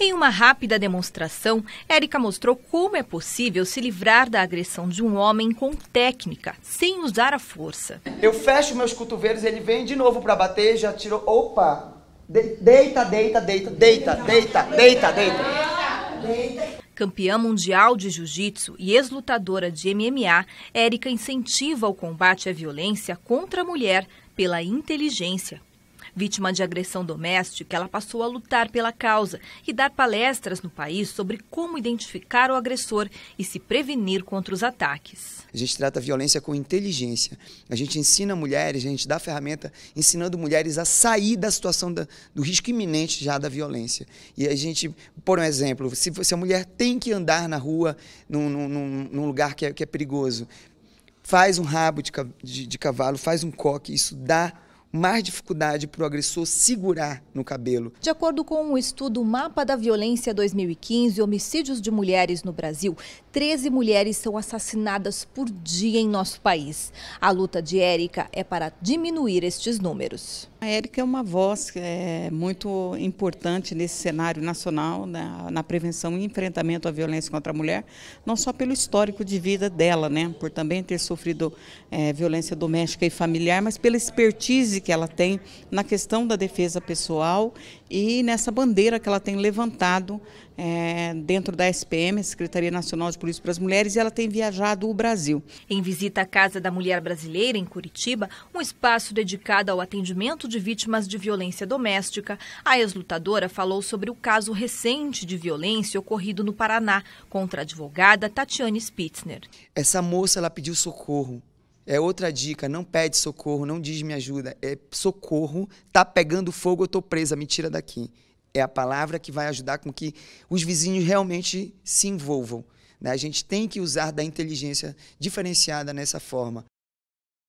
Em uma rápida demonstração, Érica mostrou como é possível se livrar da agressão de um homem com técnica, sem usar a força. Eu fecho meus cotovelos, ele vem de novo para bater, já tirou. Opa! Deita, deita, deita, deita, deita, deita, deita. Campeã mundial de jiu-jitsu e ex-lutadora de MMA, Érica incentiva o combate à violência contra a mulher pela inteligência, Vítima de agressão doméstica, ela passou a lutar pela causa e dar palestras no país sobre como identificar o agressor e se prevenir contra os ataques. A gente trata a violência com inteligência. A gente ensina mulheres, a gente dá ferramenta ensinando mulheres a sair da situação da, do risco iminente já da violência. E a gente, por um exemplo, se, se a mulher tem que andar na rua, num, num, num lugar que é, que é perigoso, faz um rabo de, de, de cavalo, faz um coque, isso dá mais dificuldade para o agressor segurar no cabelo. De acordo com um estudo Mapa da Violência 2015, homicídios de mulheres no Brasil, 13 mulheres são assassinadas por dia em nosso país. A luta de Érica é para diminuir estes números. A Érica é uma voz é, muito importante nesse cenário nacional, na, né, na prevenção e enfrentamento à violência contra a mulher, não só pelo histórico de vida dela, né, por também ter sofrido é, violência doméstica e familiar, mas pela expertise que ela tem na questão da defesa pessoal e nessa bandeira que ela tem levantado é, dentro da SPM, Secretaria Nacional de Polícia para as Mulheres, e ela tem viajado o Brasil. Em visita à Casa da Mulher Brasileira, em Curitiba, um espaço dedicado ao atendimento de vítimas de violência doméstica, a ex-lutadora falou sobre o caso recente de violência ocorrido no Paraná contra a advogada Tatiane Spitzner. Essa moça ela pediu socorro é outra dica, não pede socorro, não diz me ajuda. É socorro, tá pegando fogo, eu tô presa, me tira daqui. É a palavra que vai ajudar com que os vizinhos realmente se envolvam. Né? A gente tem que usar da inteligência diferenciada nessa forma.